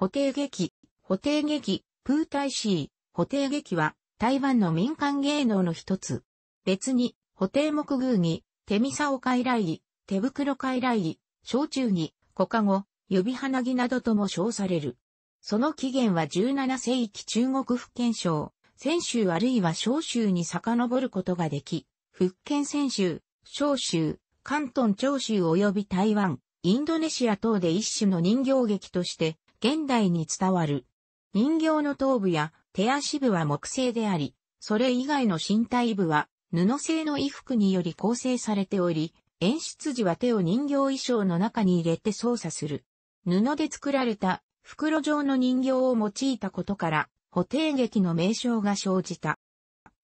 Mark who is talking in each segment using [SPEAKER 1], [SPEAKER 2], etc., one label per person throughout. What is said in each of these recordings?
[SPEAKER 1] 補定劇、補定劇、プータイシー、補定劇は台湾の民間芸能の一つ。別に、補定木偶に、手見さオ傀儡、手袋傀儡、小中に、小カゴ、指花木などとも称される。その起源は17世紀中国福建省、泉州あるいは小州に遡ることができ、福建泉州、小州、関東長州及び台湾、インドネシア等で一種の人形劇として現代に伝わる。人形の頭部や手足部は木製であり、それ以外の身体部は布製の衣服により構成されており、演出時は手を人形衣装の中に入れて操作する。布で作られた袋状の人形を用いたことから、補定劇の名称が生じた。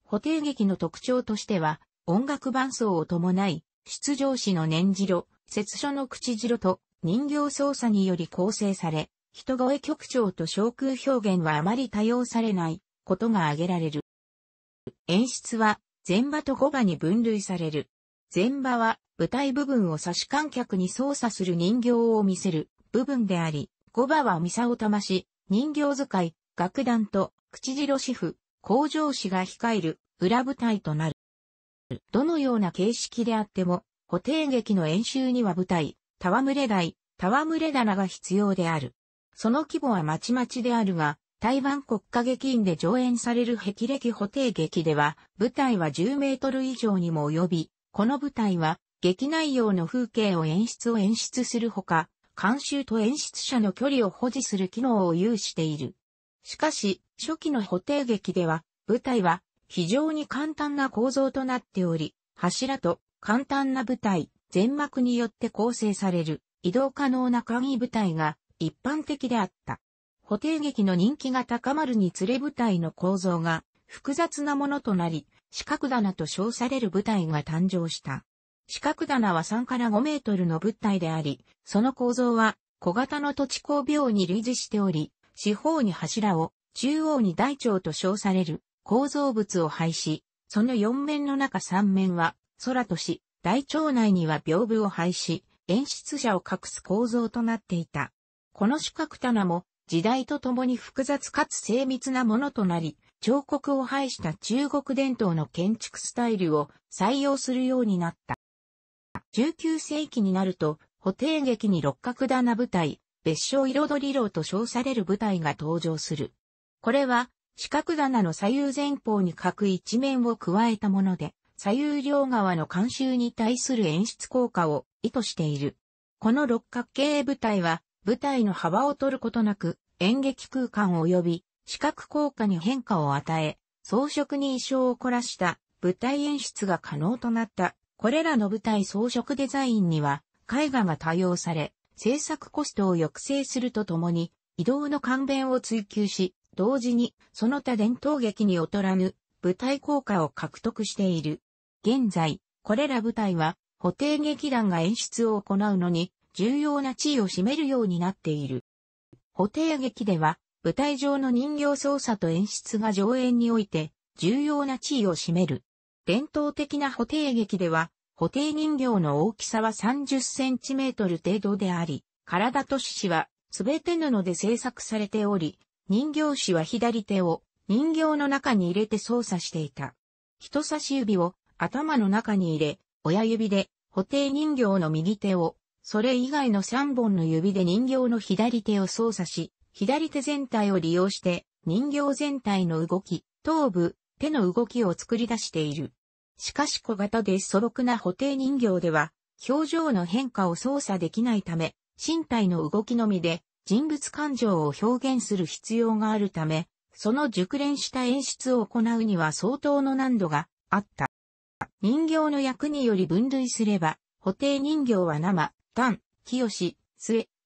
[SPEAKER 1] 補定劇の特徴としては、音楽伴奏を伴い、出場詞の念じろ、節書の口じろと人形操作により構成され、人声曲調と昇空表現はあまり多用されないことが挙げられる。演出は前場と後場に分類される。前場は舞台部分を差し観客に操作する人形を見せる部分であり、後場はミサをまし、人形使い、楽団と口白主婦、工場師が控える裏舞台となる。どのような形式であっても、固定劇の演習には舞台、戯れ台、戯れ棚が必要である。その規模はまちまちであるが、台湾国家劇院で上演される壁歴補定劇では、舞台は10メートル以上にも及び、この舞台は、劇内容の風景を演出を演出するほか、監修と演出者の距離を保持する機能を有している。しかし、初期の補定劇では、舞台は非常に簡単な構造となっており、柱と簡単な舞台、全幕によって構成される移動可能な簡易舞台が一般的であった。補定劇の人気が高まるにつれ舞台の構造が複雑なものとなり、四角棚と称される舞台が誕生した。四角棚は3から5メートルの物体であり、その構造は小型の土地工病に類似しており、四方に柱を、中央に大腸と称される構造物を配し、その4面の中3面は空とし、大腸内には屏風を配し、演出者を隠す構造となっていた。この四角棚も時代とともに複雑かつ精密なものとなり、彫刻を排した中国伝統の建築スタイルを採用するようになった。19世紀になると、補定劇に六角棚舞台、別称彩り楼と称される舞台が登場する。これは、四角棚の左右前方に角一面を加えたもので、左右両側の慣習に対する演出効果を意図している。この六角形舞台は、舞台の幅を取ることなく、演劇空間及び視覚効果に変化を与え、装飾に衣装を凝らした舞台演出が可能となった。これらの舞台装飾デザインには絵画が多用され、制作コストを抑制するとともに、移動の勘弁を追求し、同時にその他伝統劇に劣らぬ舞台効果を獲得している。現在、これら舞台は、補定劇団が演出を行うのに、重要な地位を占めるようになっている。補定劇では、舞台上の人形操作と演出が上演において、重要な地位を占める。伝統的な補定劇では、補定人形の大きさは30センチメートル程度であり、体と獅子はすべて布で製作されており、人形師は左手を人形の中に入れて操作していた。人差し指を頭の中に入れ、親指で補定人形の右手をそれ以外の3本の指で人形の左手を操作し、左手全体を利用して人形全体の動き、頭部、手の動きを作り出している。しかし小型で素朴な補定人形では、表情の変化を操作できないため、身体の動きのみで人物感情を表現する必要があるため、その熟練した演出を行うには相当の難度があった。人形の役により分類すれば、補定人形は生、丹、清、末、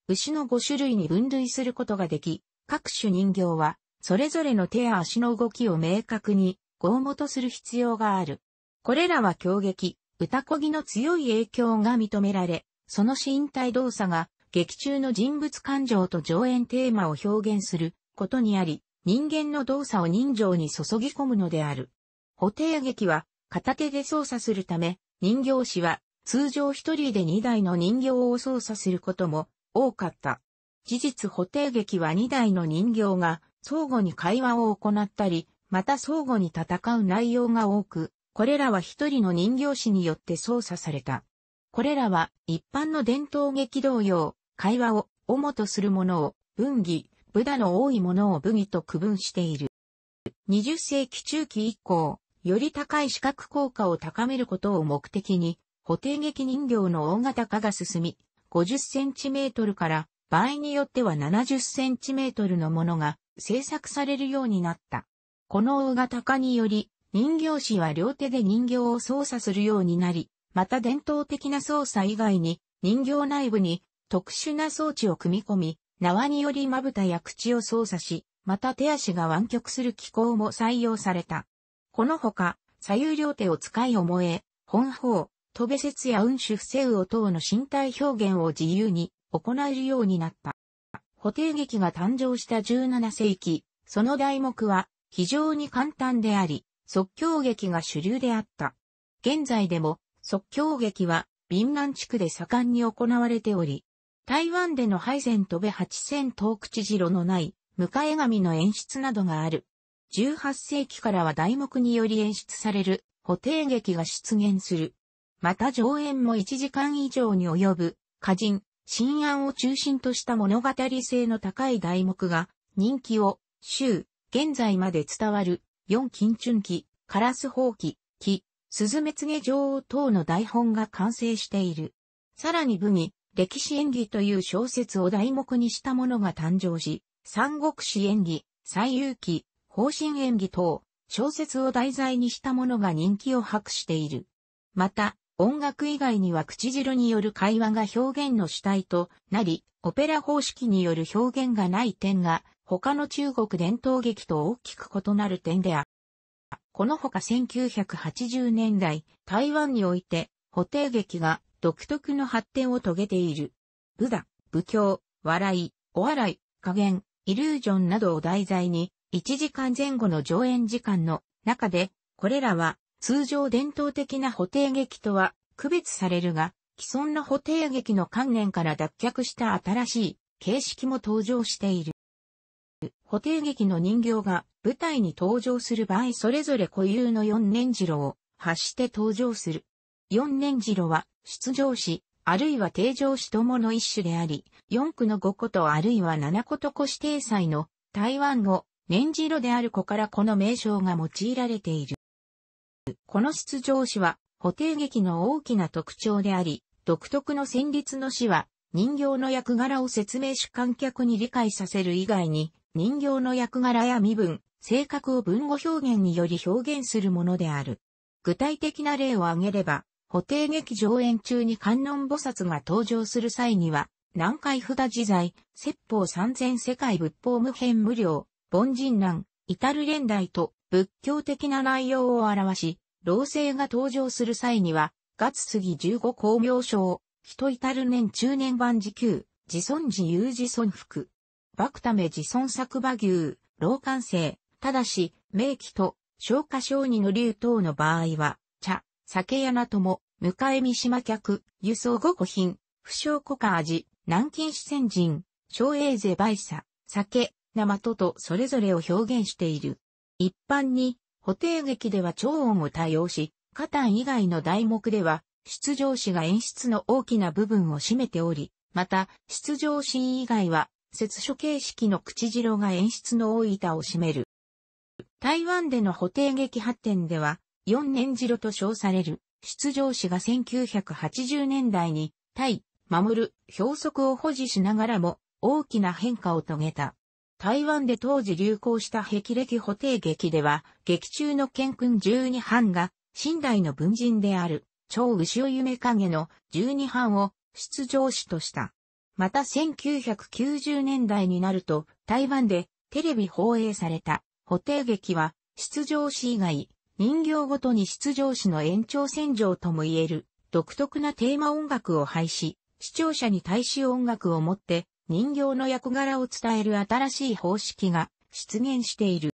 [SPEAKER 1] 牛の5種類に分類することができ、各種人形は、それぞれの手や足の動きを明確に、合もとする必要がある。これらは強撃、歌こぎの強い影響が認められ、その身体動作が、劇中の人物感情と上演テーマを表現することにあり、人間の動作を人情に注ぎ込むのである。補定劇は、片手で操作するため、人形師は通常一人で2台の人形を操作することも多かった。事実補定劇は2台の人形が相互に会話を行ったり、また相互に戦う内容が多く、これらは一人の人形師によって操作された。これらは一般の伝統劇同様、会話を主とするものを文義、武打の多いものを武義と区分している。20世紀中期以降、より高い視覚効果を高めることを目的に、固定劇人形の大型化が進み、50センチメートルから場合によっては70センチメートルのものが制作されるようになった。この大型化により、人形師は両手で人形を操作するようになり、また伝統的な操作以外に人形内部に特殊な装置を組み込み、縄によりまぶたや口を操作し、また手足が湾曲する機構も採用された。このほか、左右両手を使い思え、本方、飛べ説や運手不正を等の身体表現を自由に行えるようになった。補定劇が誕生した17世紀、その題目は非常に簡単であり、即興劇が主流であった。現在でも即興劇は敏南地区で盛んに行われており、台湾での敗前飛べ八千遠口城のない、迎え紙の演出などがある。18世紀からは題目により演出される、補定劇が出現する。また上演も1時間以上に及ぶ、歌人、新案を中心とした物語性の高い題目が、人気を、週、現在まで伝わる、四金春期、カラス放棄、木、鈴目告女王等の台本が完成している。さらに武義、歴史演技という小説を題目にしたものが誕生し、三国史演技、最遊記、方針演技等、小説を題材にしたものが人気を博している。また、音楽以外には口汁による会話が表現の主体となり、オペラ方式による表現がない点が、他の中国伝統劇と大きく異なる点である。このほか1980年代、台湾において、補定劇が独特の発展を遂げている。武打、武教、笑い、お笑い、加減、イリュージョンなどを題材に、1時間前後の上演時間の中で、これらは通常伝統的な補定劇とは区別されるが、既存の補定劇の観念から脱却した新しい形式も登場している。補定劇の人形が舞台に登場する場合それぞれ固有の四年次郎を発して登場する。四年次郎は出場し、あるいは定常子ともの一種であり、四句の五個とあるいは七個と子指定祭の台湾語、年次郎である子からこの名称が用いられている。この出場詩は、補定劇の大きな特徴であり、独特の旋律の詩は、人形の役柄を説明し観客に理解させる以外に、人形の役柄や身分、性格を文語表現により表現するものである。具体的な例を挙げれば、補定劇上演中に観音菩薩が登場する際には、南海札自在、説法三千世界仏法無辺無料、凡人難、至る連代と、仏教的な内容を表し、老生が登場する際には、月杉十五光明賞、人至る年中年版時給、自尊自由自尊服。爆ため自尊作馬牛、老感性、ただし、名器と、消化小児の流等の場合は、茶、酒屋なとも、迎え三島客、輸送五個品、不詳古家味、南京四川人、小英勢倍イ酒、生ととそれぞれを表現している。一般に、補定劇では超音を多用し、カタン以外の題目では、出場詞が演出の大きな部分を占めており、また、出場ン以外は、説書形式の口白が演出の多い板を占める。台湾での補定劇発展では、四年白と称される、出場詞が1980年代に、対、守る、標則を保持しながらも、大きな変化を遂げた。台湾で当時流行した壁歴補定劇では、劇中の剣君12班が、新代の文人である、超牛ろ夢影の12班を出場主とした。また1990年代になると、台湾でテレビ放映された、補定劇は、出場師以外、人形ごとに出場師の延長線上とも言える、独特なテーマ音楽を配し、視聴者に対し音楽を持って、人形の役柄を伝える新しい方式が出現している。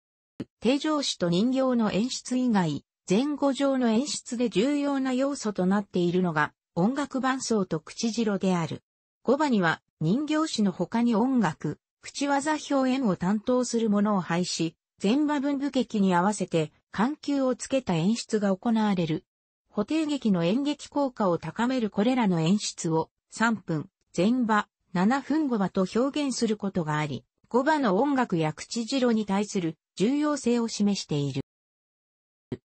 [SPEAKER 1] 定常詞と人形の演出以外、前後上の演出で重要な要素となっているのが音楽伴奏と口白である。後場には人形詞の他に音楽、口技表現を担当するものを配し、前場文部劇に合わせて緩急をつけた演出が行われる。補定劇の演劇効果を高めるこれらの演出を3分、前場、7分後場と表現することがあり、後場の音楽や口白に対する重要性を示している。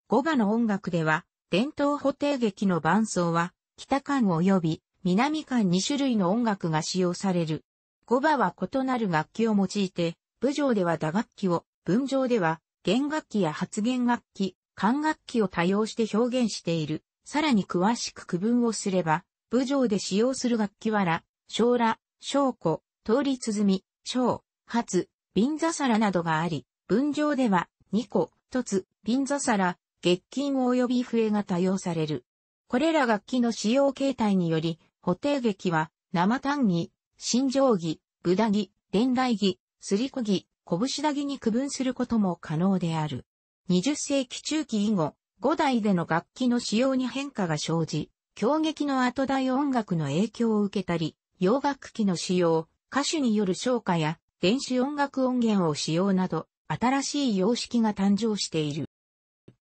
[SPEAKER 1] 後場の音楽では、伝統補定劇の伴奏は、北間及び南間2種類の音楽が使用される。後場は異なる楽器を用いて、部上では打楽器を、文上では弦楽器や発言楽器、管楽器を多用して表現している。さらに詳しく区分をすれば、部上で使用する楽器はら、小ら、小古、通り鼓、小、初、瓶座皿などがあり、文上では、二個、つ、瓶座皿、月金及び笛が多用される。これら楽器の使用形態により、補定劇は、生単儀、新定義、ブダギ、伝来儀、すりこぎ、拳打儀に区分することも可能である。20世紀中期以後、五代での楽器の使用に変化が生じ、狂撃の後代音楽の影響を受けたり、洋楽器の使用、歌手による唱歌や電子音楽音源を使用など、新しい様式が誕生している。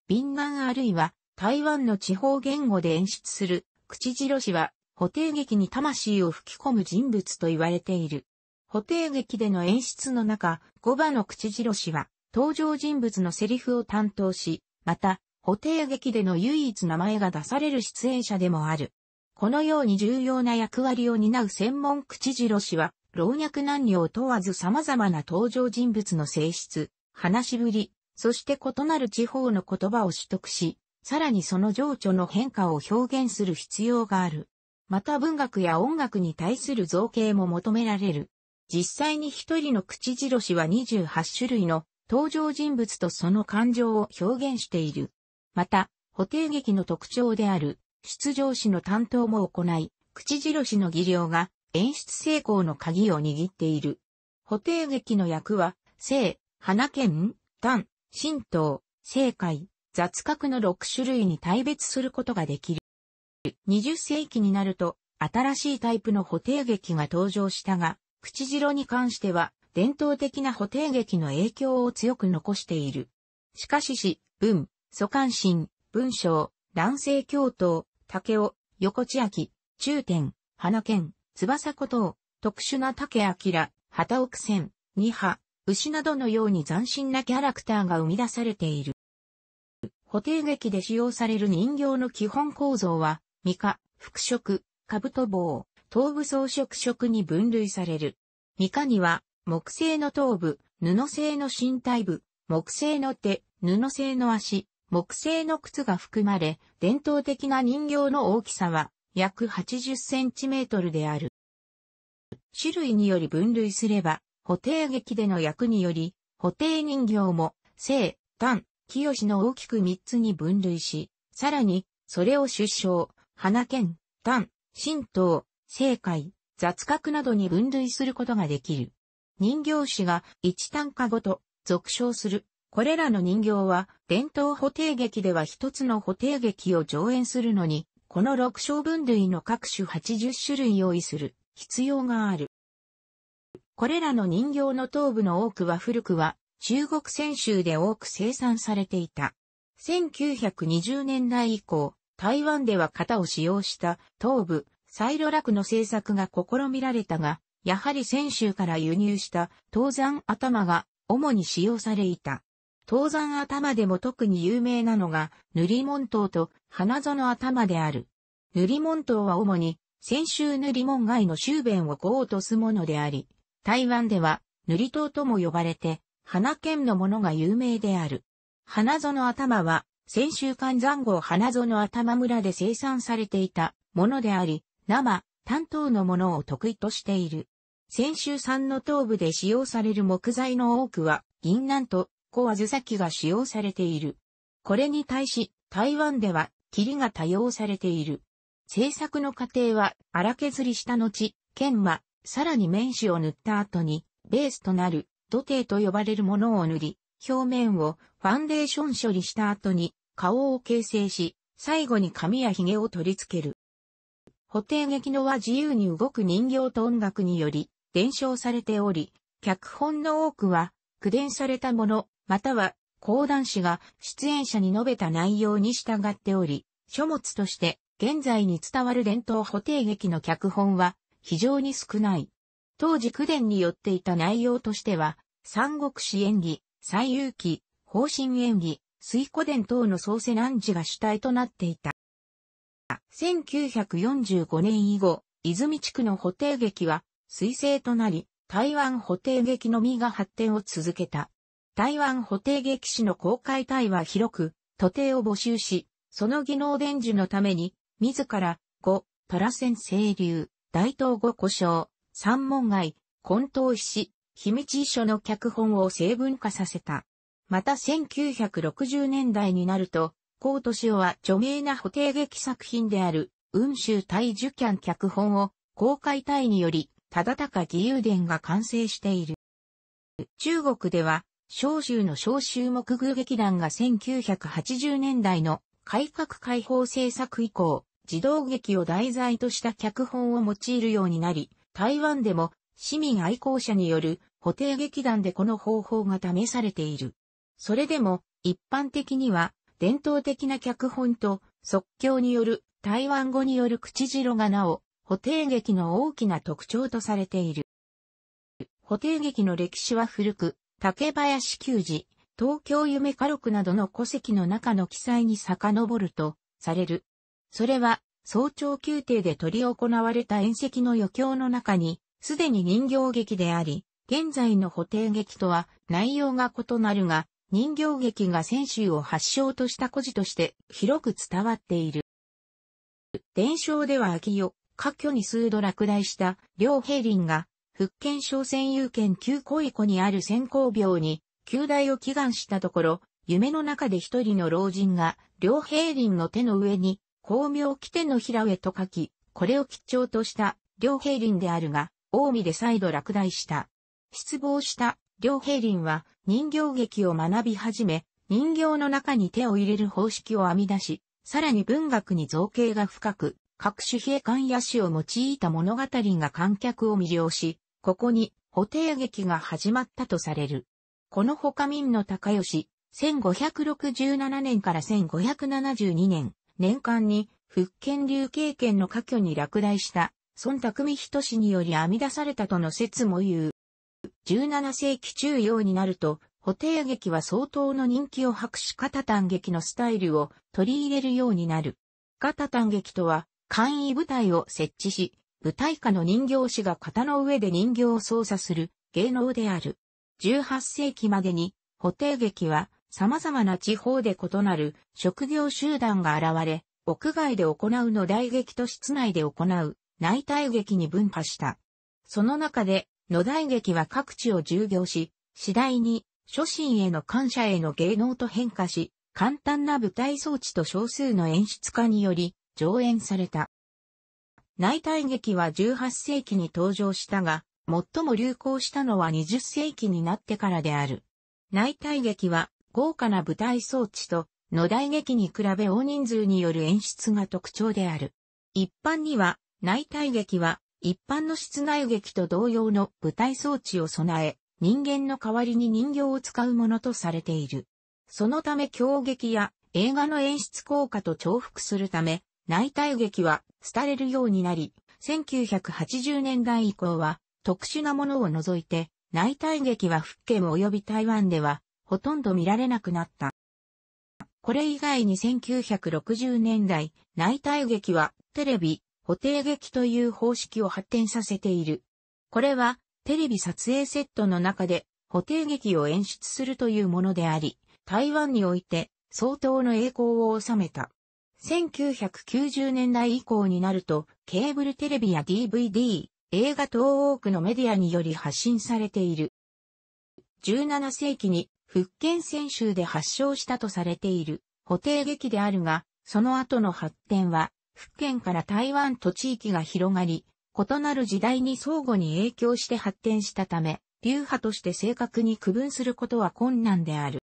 [SPEAKER 1] 敏南あるいは台湾の地方言語で演出する口白氏は、補定劇に魂を吹き込む人物と言われている。補定劇での演出の中、五馬の口白氏は、登場人物のセリフを担当し、また、補定劇での唯一名前が出される出演者でもある。このように重要な役割を担う専門口次郎氏は、老若男女を問わず様々な登場人物の性質、話しぶり、そして異なる地方の言葉を取得し、さらにその情緒の変化を表現する必要がある。また文学や音楽に対する造形も求められる。実際に一人の口次郎氏は28種類の登場人物とその感情を表現している。また、補定劇の特徴である出場誌の担当も行い、口印の技量が演出成功の鍵を握っている。補定劇の役は、聖、花剣、丹、神道、正解、雑格の6種類に対別することができる。20世紀になると、新しいタイプの補定劇が登場したが、口白に関しては、伝統的な補定劇の影響を強く残している。しかし詩、文、素関心、文章、男性教頭、竹尾、横地秋、中天、花剣、翼古藤、特殊な竹明、旗奥線、二波、牛などのように斬新なキャラクターが生み出されている。固定劇で使用される人形の基本構造は、三日、服飾、兜棒、頭部装飾色に分類される。三日には、木製の頭部、布製の身体部、木製の手、布製の足、木製の靴が含まれ、伝統的な人形の大きさは約80センチメートルである。種類により分類すれば、補定劇での役により、補定人形も、生、丹、清の大きく3つに分類し、さらに、それを出生、花剣、丹、神道、正解、雑格などに分類することができる。人形師が一単価ごと、続称するこれらの人形は伝統補定劇では一つの補定劇を上演するのに、この六小分類の各種80種類用意する必要がある。これらの人形の頭部の多くは古くは中国泉州で多く生産されていた。1920年代以降、台湾では型を使用した頭部、サイロラクの製作が試みられたが、やはり泉州から輸入した東山頭が主に使用されいた。東山頭でも特に有名なのが、塗り門頭と花園頭である。塗り門頭は主に、先週塗り門外の周弁をこうとすものであり、台湾では、塗り頭とも呼ばれて、花剣のものが有名である。花園頭は、先週間残後花園頭村で生産されていたものであり、生、担当のものを得意としている。先週産の頭部で使用される木材の多くは、銀南と小あずさきが使用されている。これに対し、台湾では、霧が多用されている。制作の過程は、荒削りした後、剣は、さらに面紙を塗った後に、ベースとなる、土手と呼ばれるものを塗り、表面をファンデーション処理した後に、顔を形成し、最後に髪や髭を取り付ける。補定劇のは自由に動く人形と音楽により、伝承されており、脚本の多くは、苦伝されたもの、または講談師が出演者に述べた内容に従っており、書物として現在に伝わる伝統補定劇の脚本は非常に少ない。当時九伝によっていた内容としては、三国志演技、西遊記、方針演技、水古伝等の創世難事が主体となっていた。1945年以後、泉地区の補定劇は、水星となり、台湾補定劇のみが発展を続けた。台湾補定劇師の公開隊は広く、徒弟を募集し、その技能伝授のために、自ら、五、虎戦、清流、大東五故障、三門外、混沌石、秘密遺書の脚本を成文化させた。また1960年代になると、高敏夫は著名な補定劇作品である、雲州対樹キャン脚本を、公開隊により、忠高義勇伝が完成している。中国では、小州の小州木偶劇団が1980年代の改革開放政策以降、児童劇を題材とした脚本を用いるようになり、台湾でも市民愛好者による補定劇団でこの方法が試されている。それでも一般的には伝統的な脚本と即興による台湾語による口白がなお補定劇の大きな特徴とされている。補定劇の歴史は古く、竹林球児、東京夢家録などの戸籍の中の記載に遡ると、される。それは、早朝宮廷で取り行われた宴席の余興の中に、すでに人形劇であり、現在の補定劇とは内容が異なるが、人形劇が先週を発祥とした孤児として広く伝わっている。伝承では秋代、過去に数度落第した両平林が福建省占有県旧恋湖にある先行病に、旧大を祈願したところ、夢の中で一人の老人が、両平林の手の上に、光明起点の平上と書き、これを吉兆とした両平林であるが、近江で再度落第した。失望した両平林は人形劇を学び始め、人形の中に手を入れる方式を編み出し、さらに文学に造形が深く、各種閉館や詩を用いた物語が観客を魅了し、ここに、補定劇が始まったとされる。このほか民の高吉、1567年から1572年、年間に、福建流経験の過挙に落第した、孫匠人氏により編み出されたとの説も言う。17世紀中央になると、補定劇は相当の人気を博しカタタン劇のスタイルを取り入れるようになる。カタタン劇とは、簡易部隊を設置し、舞台下の人形師が型の上で人形を操作する芸能である。18世紀までに、補定劇は様々な地方で異なる職業集団が現れ、屋外で行うの大劇と室内で行う内体劇に分化した。その中で、野大劇は各地を従業し、次第に、初心への感謝への芸能と変化し、簡単な舞台装置と少数の演出家により上演された。内退劇は18世紀に登場したが、最も流行したのは20世紀になってからである。内退劇は豪華な舞台装置と野台劇に比べ大人数による演出が特徴である。一般には内退劇は一般の室内劇と同様の舞台装置を備え、人間の代わりに人形を使うものとされている。そのため狂劇や映画の演出効果と重複するため、内体劇は廃れるようになり、1980年代以降は特殊なものを除いて内体劇は福建及び台湾ではほとんど見られなくなった。これ以外に1960年代、内体劇はテレビ、補定劇という方式を発展させている。これはテレビ撮影セットの中で補定劇を演出するというものであり、台湾において相当の栄光を収めた。1990年代以降になると、ケーブルテレビや DVD、映画等多くのメディアにより発信されている。17世紀に福建泉州で発祥したとされている、補定劇であるが、その後の発展は、福建から台湾と地域が広がり、異なる時代に相互に影響して発展したため、流派として正確に区分することは困難である。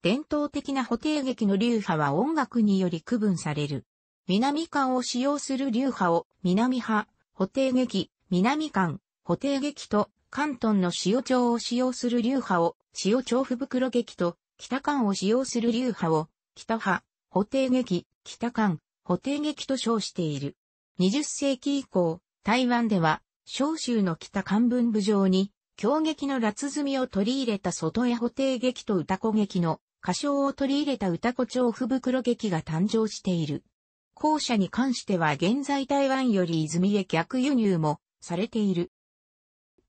[SPEAKER 1] 伝統的な補定劇の流派は音楽により区分される。南館を使用する流派を南派、補定劇、南館、補定劇と関東の塩町を使用する流派を塩町福袋劇と北館を使用する流派を北派、補定劇、北館、補定劇と称している。20世紀以降、台湾では、小州の北漢文部上に、京劇の辣積みを取り入れた外屋補定劇と歌子劇の歌唱を取り入れた歌子調福袋劇が誕生している。校舎に関しては現在台湾より泉へ逆輸入もされている。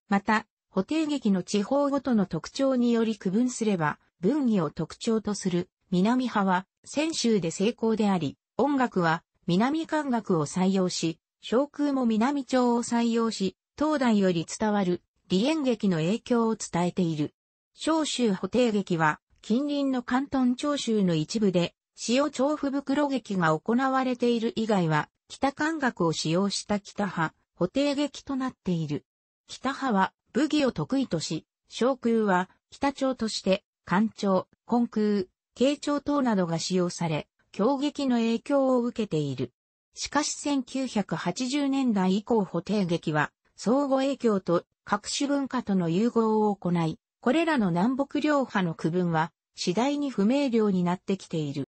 [SPEAKER 1] また、補定劇の地方ごとの特徴により区分すれば、文義を特徴とする南派は泉州で成功であり、音楽は南漢学を採用し、昇空も南朝を採用し、東大より伝わる離縁劇の影響を伝えている。小州補定劇は近隣の関東長州の一部で、塩調布袋劇が行われている以外は、北関学を使用した北派、補定劇となっている。北派は武技を得意とし、昇空は北朝として、官朝、根空、慶長等などが使用され、強劇の影響を受けている。しかし1980年代以降補定劇は、相互影響と各種文化との融合を行い、これらの南北両派の区分は次第に不明瞭になってきている。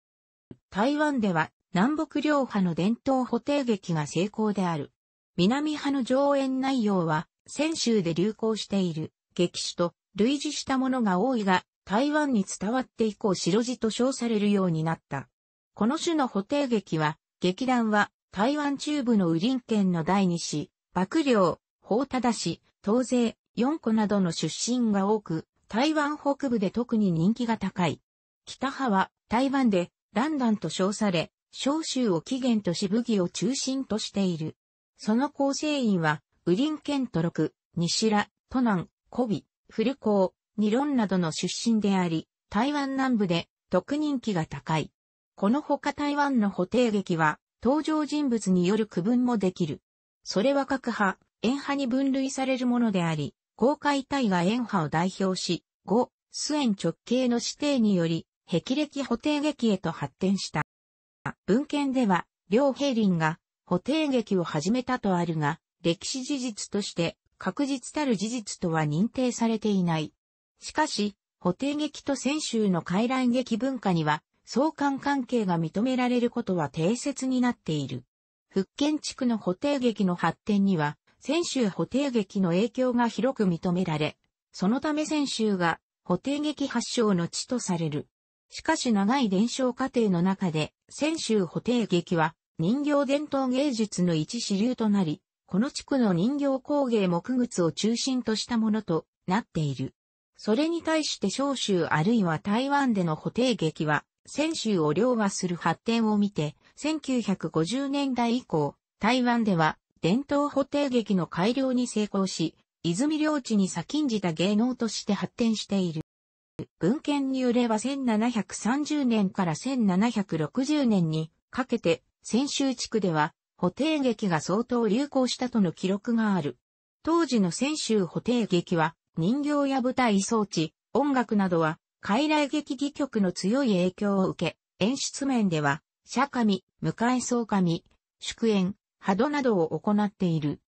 [SPEAKER 1] 台湾では南北両派の伝統補定劇が成功である。南派の上演内容は、先週で流行している劇種と類似したものが多いが、台湾に伝わって以降白字と称されるようになった。この種の補定劇は、劇団は台湾中部の雨林県の第二市、幕僚、法忠市、東勢、4個などの出身が多く、台湾北部で特に人気が高い。北派は台湾でランダンと称され、小州を起源とし武器を中心としている。その構成員は、ウリンケント六、西ト都南、コビ、古港、ニロンなどの出身であり、台湾南部で特人気が高い。このほか台湾の補定劇は、登場人物による区分もできる。それは各派、円派に分類されるものであり、公開体が円波を代表し、5、スエン直径の指定により、壁歴補定劇へと発展した。文献では、両平林が補定劇を始めたとあるが、歴史事実として確実たる事実とは認定されていない。しかし、補定劇と泉州の回覧劇文化には、相関関係が認められることは定説になっている。福建地区の補定劇の発展には、泉州補定劇の影響が広く認められ、そのため泉州が補定劇発祥の地とされる。しかし長い伝承過程の中で、泉州補定劇は人形伝統芸術の一支流となり、この地区の人形工芸木靴を中心としたものとなっている。それに対して小州あるいは台湾での補定劇は、泉州を凌駕する発展を見て、1950年代以降、台湾では伝統補定劇の改良に成功し、泉領地に先んじた芸能として発展している。文献によれば1730年から1760年にかけて、泉州地区では、補定劇が相当流行したとの記録がある。当時の泉州補定劇は、人形や舞台装置、音楽などは、傀儡劇技曲の強い影響を受け、演出面では、釈見、迎え総神、祝宴、波動などを行っている。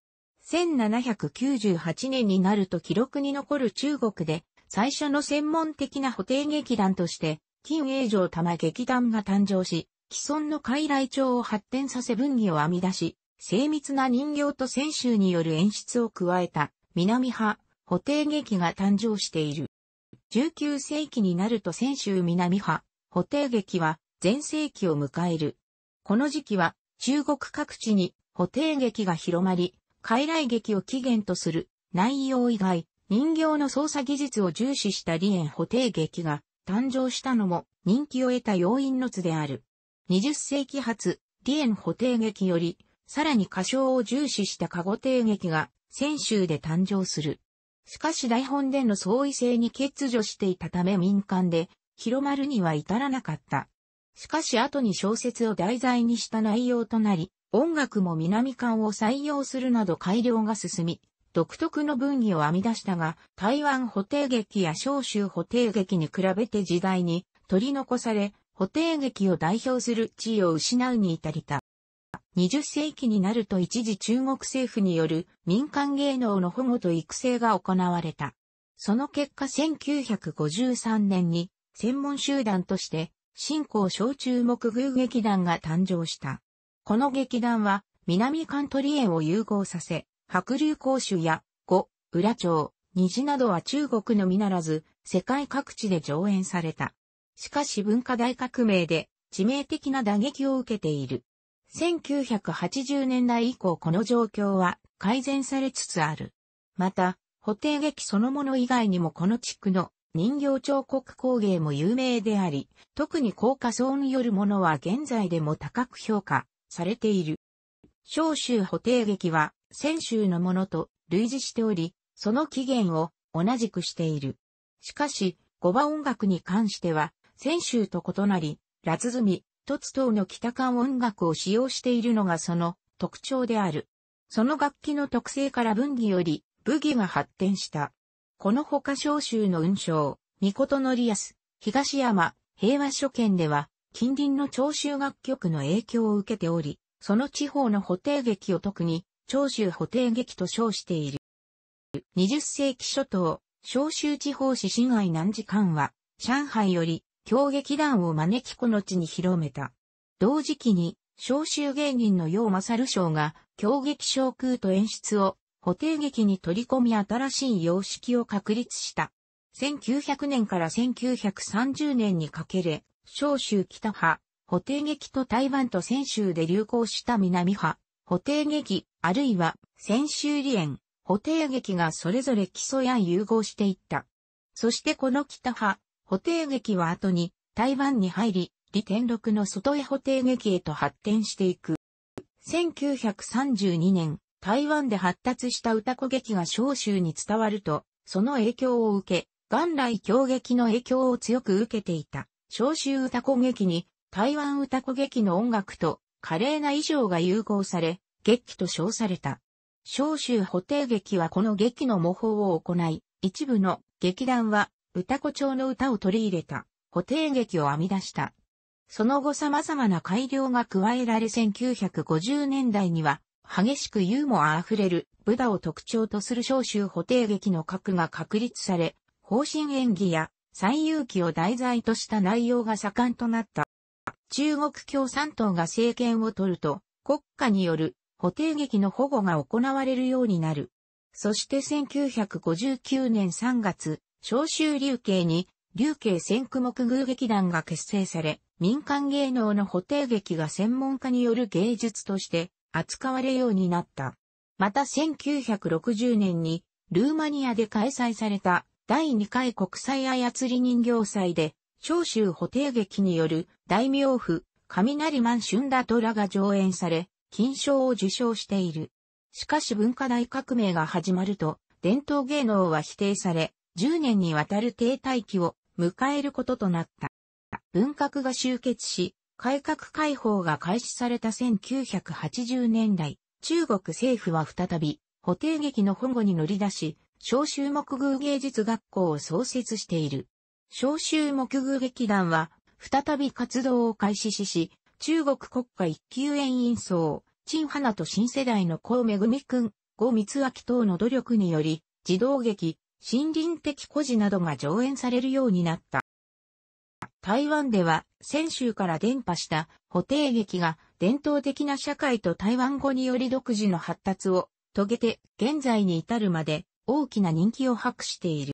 [SPEAKER 1] 1798年になると記録に残る中国で最初の専門的な補定劇団として、金永城玉劇団が誕生し、既存の傀儡帳を発展させ文義を編み出し、精密な人形と選手による演出を加えた南派補定劇が誕生している。19世紀になると選手南派補定劇は全盛期を迎える。この時期は中国各地に補定劇が広まり、傀儡劇を起源とする内容以外、人形の操作技術を重視した李縁補定劇が誕生したのも人気を得た要因の図である。20世紀初、李縁補定劇より、さらに歌唱を重視した加護定劇が、泉州で誕生する。しかし台本での相違性に欠如していたため民間で広まるには至らなかった。しかし後に小説を題材にした内容となり、音楽も南館を採用するなど改良が進み、独特の分野を編み出したが、台湾補定劇や小州補定劇に比べて時代に取り残され、補定劇を代表する地位を失うに至りた。20世紀になると一時中国政府による民間芸能の保護と育成が行われた。その結果1953年に専門集団として新興小中目偶劇団が誕生した。この劇団は、南カントリエを融合させ、白竜公主や、五、浦町、虹などは中国のみならず、世界各地で上演された。しかし文化大革命で、致命的な打撃を受けている。1980年代以降この状況は改善されつつある。また、補定劇そのもの以外にもこの地区の人形彫刻工芸も有名であり、特に高架層によるものは現在でも高く評価されている。小州補定劇は、泉州のものと類似しており、その起源を同じくしている。しかし、五馬音楽に関しては、泉州と異なり、ラツズミ、トツ等の北間音楽を使用しているのがその特徴である。その楽器の特性から文義より武義が発展した。このほか小州の運章、御事のリアス、東山、平和書見では、近隣の長州楽曲の影響を受けており、その地方の補定劇を特に長州補定劇と称している。20世紀初頭、長州地方市市外南時間は、上海より京劇団を招きこの地に広めた。同時期に、長州芸人の楊勝賞が、京劇昇空と演出を、補定劇に取り込み新しい様式を確立した。1900年から1930年にかけれ、小州北派、補定劇と台湾と泉州で流行した南派、補定劇、あるいは泉州離縁、補定劇がそれぞれ基礎や融合していった。そしてこの北派、補定劇は後に台湾に入り、李天禄の外へ補定劇へと発展していく。1932年、台湾で発達した歌子劇が小州に伝わると、その影響を受け、元来京劇の影響を強く受けていた。長州歌子劇に台湾歌子劇の音楽と華麗な衣装が融合され、劇と称された。長州補定劇はこの劇の模倣を行い、一部の劇団は歌子調の歌を取り入れた補定劇を編み出した。その後様々な改良が加えられ1950年代には激しくユーモアあふれるブダを特徴とする長州補定劇の核が確立され、方針演技や最有機を題材とした内容が盛んとなった。中国共産党が政権を取ると、国家による補定劇の保護が行われるようになる。そして1959年3月、召集流刑に、流刑戦区目偶劇団が結成され、民間芸能の補定劇が専門家による芸術として扱われようになった。また1960年に、ルーマニアで開催された第2回国際操り人形祭で、長州補定劇による大名府、雷満春ら虎が上演され、金賞を受賞している。しかし文化大革命が始まると、伝統芸能は否定され、10年にわたる停滞期を迎えることとなった。文革が終結し、改革開放が開始された1980年代、中国政府は再び、補定劇の保護に乗り出し、小衆木偶芸術学校を創設している。小衆木偶劇団は、再び活動を開始し、中国国家一級演員層、陳花と新世代の孔恵くん、後光明等の努力により、児童劇、森林的孤児などが上演されるようになった。台湾では、先週から伝播した補定劇が伝統的な社会と台湾語により独自の発達を遂げて現在に至るまで大きな人気を博している。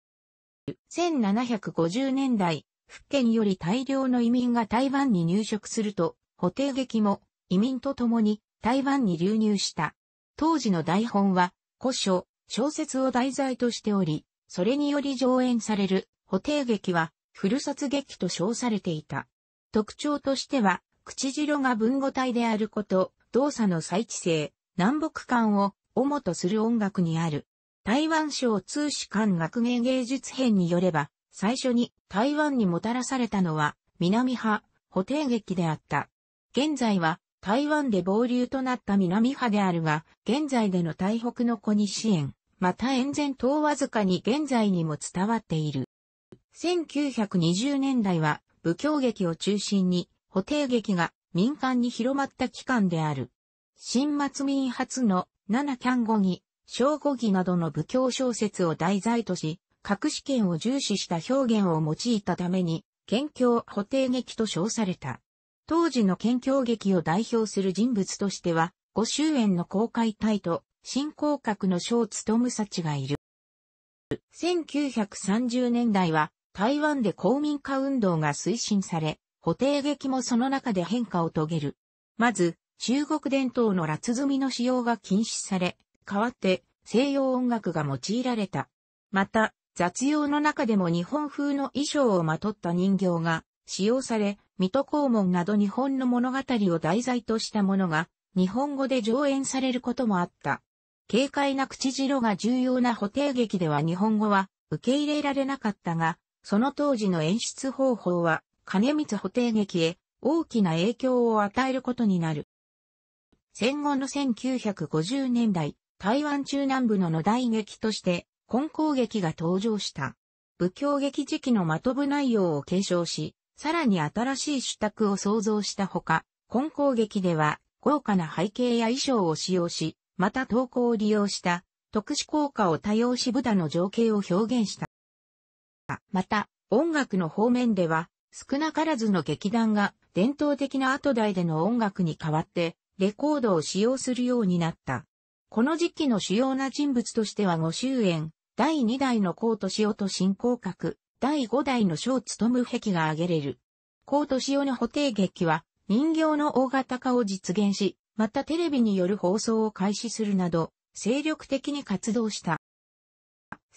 [SPEAKER 1] 1750年代、福建より大量の移民が台湾に入植すると、補定劇も移民と共に台湾に流入した。当時の台本は古書、小説を題材としており、それにより上演される補定劇は、古札劇と称されていた。特徴としては、口白が文語体であること、動作の再知性、南北間を主とする音楽にある。台湾省通史館学芸芸術編によれば、最初に台湾にもたらされたのは、南派、補定劇であった。現在は、台湾で暴流となった南派であるが、現在での台北の小西園、また沿前等わずかに現在にも伝わっている。1920年代は、武教劇を中心に、補定劇が民間に広まった期間である。新末民初の七キャンゴに小語義などの武教小説を題材とし、格試験を重視した表現を用いたために、県境補定劇と称された。当時の県境劇を代表する人物としては、五周園の公開隊と、新公閣の小務幸がいる。1930年代は、台湾で公民化運動が推進され、補定劇もその中で変化を遂げる。まず、中国伝統の辣積みの使用が禁止され、代わって西洋音楽が用いられた。また、雑用の中でも日本風の衣装をまとった人形が使用され、水戸黄門など日本の物語を題材としたものが日本語で上演されることもあった。軽快な口白が重要な補定劇では日本語は受け入れられなかったが、その当時の演出方法は金光補定劇へ大きな影響を与えることになる。戦後の1950年代、台湾中南部の野台劇として、根攻劇が登場した。仏教劇時期のまとぶ内容を継承し、さらに新しい主宅を創造したほか、根攻劇では豪華な背景や衣装を使用し、また投稿を利用した特殊効果を多用し豚の情景を表現した。また、音楽の方面では、少なからずの劇団が伝統的な後代での音楽に代わって、レコードを使用するようになった。この時期の主要な人物としては御周縁、第2代の高敏夫と新興格、第5代の小務壁が挙げれる。高敏夫の補定劇は、人形の大型化を実現し、またテレビによる放送を開始するなど、精力的に活動した。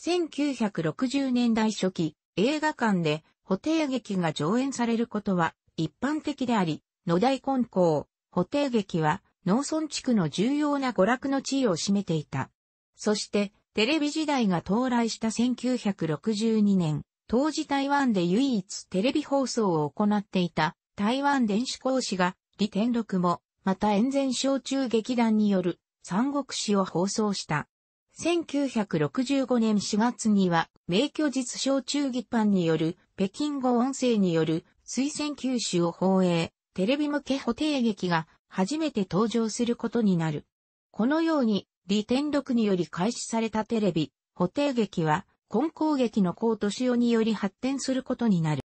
[SPEAKER 1] 1960年代初期、映画館で補定劇が上演されることは一般的であり、野大根校、補定劇は農村地区の重要な娯楽の地位を占めていた。そして、テレビ時代が到来した1962年、当時台湾で唯一テレビ放送を行っていた台湾電子講師が李天禄も、また演前小中劇団による三国史を放送した。1965年4月には、名居実小中劇版による北京語音声による推薦九州を放映、テレビ向け補定劇が初めて登場することになる。このように、李天禄により開始されたテレビ、補定劇は、根高劇の高敏夫により発展することになる。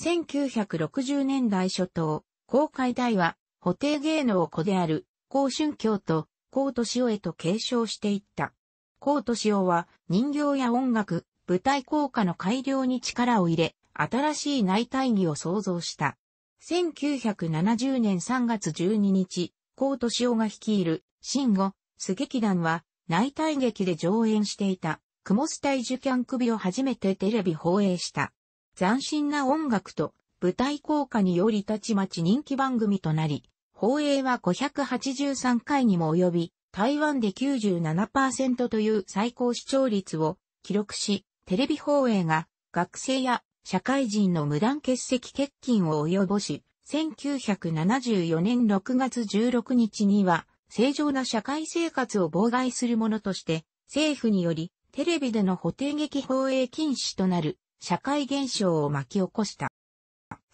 [SPEAKER 1] 1960年代初頭、公開台は、補定芸能子である、高春京と、高敏夫へと継承していった。高敏夫は、人形や音楽、舞台効果の改良に力を入れ、新しい内体義を創造した。1970年3月12日、高敏夫が率いる、新ゴ、ス劇団は、内体劇で上演していた、クモスタイジュキャン首を初めてテレビ放映した。斬新な音楽と、舞台効果によりたちまち人気番組となり、放映は583回にも及び、台湾で97%という最高視聴率を記録し、テレビ放映が学生や社会人の無断欠席欠勤を及ぼし、1974年6月16日には、正常な社会生活を妨害するものとして、政府により、テレビでの補定劇放映禁止となる、社会現象を巻き起こした。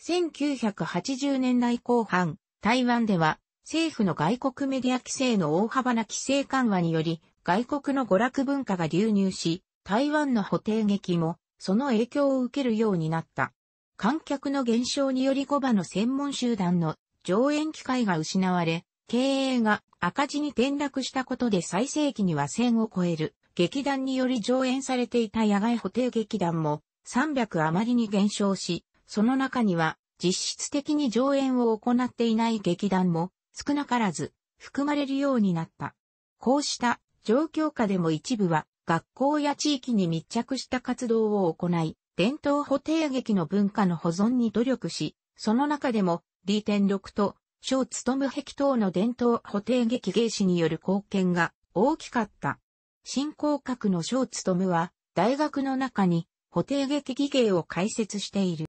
[SPEAKER 1] 1980年代後半、台湾では、政府の外国メディア規制の大幅な規制緩和により、外国の娯楽文化が流入し、台湾の補定劇もその影響を受けるようになった。観客の減少により5場の専門集団の上演機会が失われ、経営が赤字に転落したことで最盛期には1000を超える劇団により上演されていた野外補定劇団も300余りに減少し、その中には実質的に上演を行っていない劇団も少なからず含まれるようになった。こうした状況下でも一部は学校や地域に密着した活動を行い、伝統補定劇の文化の保存に努力し、その中でも、d 天禄と、小務壁等の伝統補定劇芸師による貢献が大きかった。新興閣の小務は、大学の中に、補定劇技芸を開設している。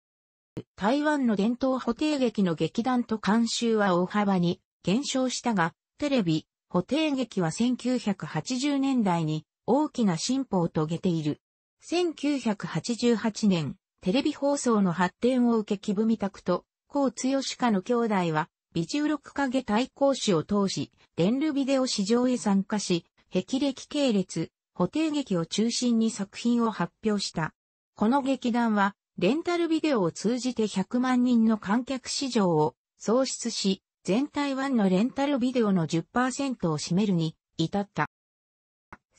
[SPEAKER 1] 台湾の伝統補定劇の劇団と監修は大幅に減少したが、テレビ、補定劇は1980年代に大きな進歩を遂げている。1988年、テレビ放送の発展を受け木文拓と、高義家の兄弟は、美中六影対抗誌を通し、電流ビデオ市場へ参加し、壁歴系列、補定劇を中心に作品を発表した。この劇団は、レンタルビデオを通じて100万人の観客市場を創出し、全台湾のレンタルビデオの10%を占めるに至った。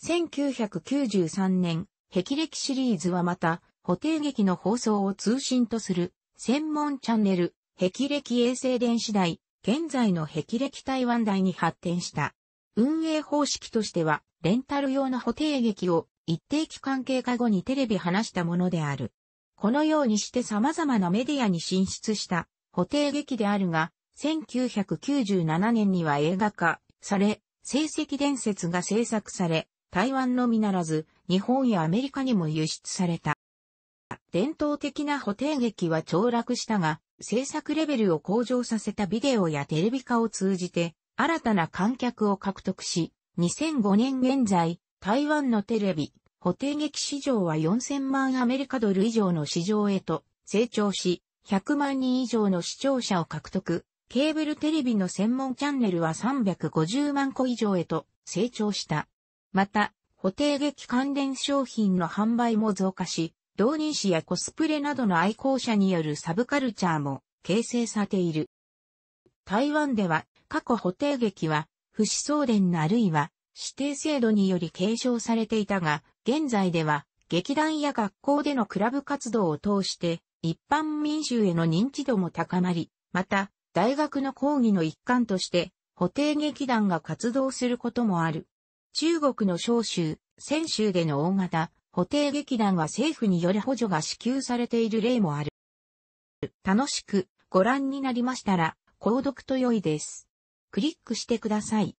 [SPEAKER 1] 1993年、壁歴シリーズはまた、補定劇の放送を通信とする、専門チャンネル、壁歴衛星電子台、現在の壁歴台湾台に発展した。運営方式としては、レンタル用の補定劇を一定期間経過後にテレビ話したものである。このようにして様々なメディアに進出した補定劇であるが、1997年には映画化され、成績伝説が制作され、台湾のみならず、日本やアメリカにも輸出された。伝統的な補定劇は凋落したが、制作レベルを向上させたビデオやテレビ化を通じて、新たな観客を獲得し、2005年現在、台湾のテレビ、補定劇市場は4000万アメリカドル以上の市場へと成長し、100万人以上の視聴者を獲得。ケーブルテレビの専門チャンネルは350万個以上へと成長した。また、固定劇関連商品の販売も増加し、同人誌やコスプレなどの愛好者によるサブカルチャーも形成されている。台湾では、過去固定劇は、不思想伝あるいは、指定制度により継承されていたが、現在では、劇団や学校でのクラブ活動を通して、一般民衆への認知度も高まり、また、大学の講義の一環として、固定劇団が活動することもある。中国の商州、泉州での大型、補定劇団は政府により補助が支給されている例もある。楽しくご覧になりましたら、購読と良いです。クリックしてください。